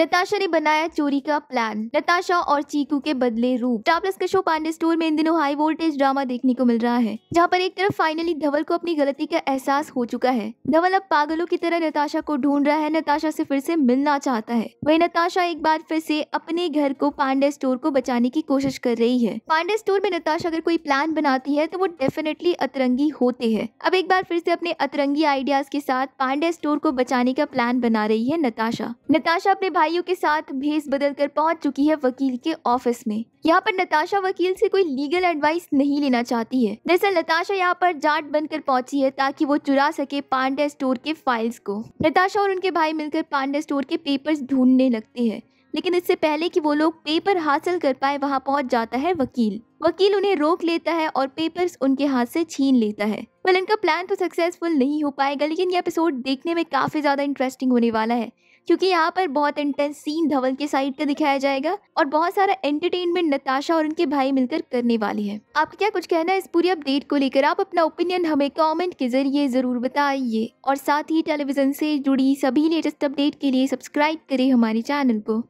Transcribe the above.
नताशा ने बनाया चोरी का प्लान नताशा और चीकू के बदले रूप टाप्लस प्लस का शो पांडे स्टोर में इन दिनों हाई वोल्टेज ड्रामा देखने को मिल रहा है जहाँ पर एक तरफ फाइनली धवल को अपनी गलती का एहसास हो चुका है धवल अब पागलों की तरह नताशा को ढूंढ रहा है नताशा से फिर से मिलना चाहता है वही नताशा एक बार फिर से अपने घर को पांडे स्टोर को बचाने की कोशिश कर रही है पांडे स्टोर में नताशा अगर कोई प्लान बनाती है तो वो डेफिनेटली अतरंगी होते हैं अब एक बार फिर से अपने अतरंगी आइडियाज के साथ पांडे स्टोर को बचाने का प्लान बना रही है नताशा नताशा अपने भाई भाइयों के साथ भेस बदल कर पहुँच चुकी है वकील के ऑफिस में यहाँ पर नताशा वकील से कोई लीगल एडवाइस नहीं लेना चाहती है दरअसल नताशा यहाँ पर जाट बनकर पहुंची है ताकि वो चुरा सके पांडे स्टोर के फाइल्स को नताशा और उनके भाई मिलकर पांडे स्टोर के पेपर्स ढूंढने लगते हैं लेकिन इससे पहले कि वो लोग पेपर हासिल कर पाए वहाँ पहुँच जाता है वकील वकील उन्हें रोक लेता है और पेपर्स उनके हाथ से छीन लेता है वेल इनका प्लान तो सक्सेसफुल नहीं हो पाएगा लेकिन यह एपिसोड देखने में काफी ज्यादा इंटरेस्टिंग होने वाला है क्योंकि यहाँ पर बहुत इंटेंस सीन धवल के साइड का दिखाया जाएगा और बहुत सारा एंटरटेनमेंट नताशा और उनके भाई मिलकर करने वाले है आपका क्या कुछ कहना है इस पूरी अपडेट को लेकर आप अपना ओपिनियन हमें कमेंट के जरिए जरूर बताइए और साथ ही टेलीविजन से जुड़ी सभी लेटेस्ट अपडेट के लिए सब्सक्राइब करें हमारे चैनल को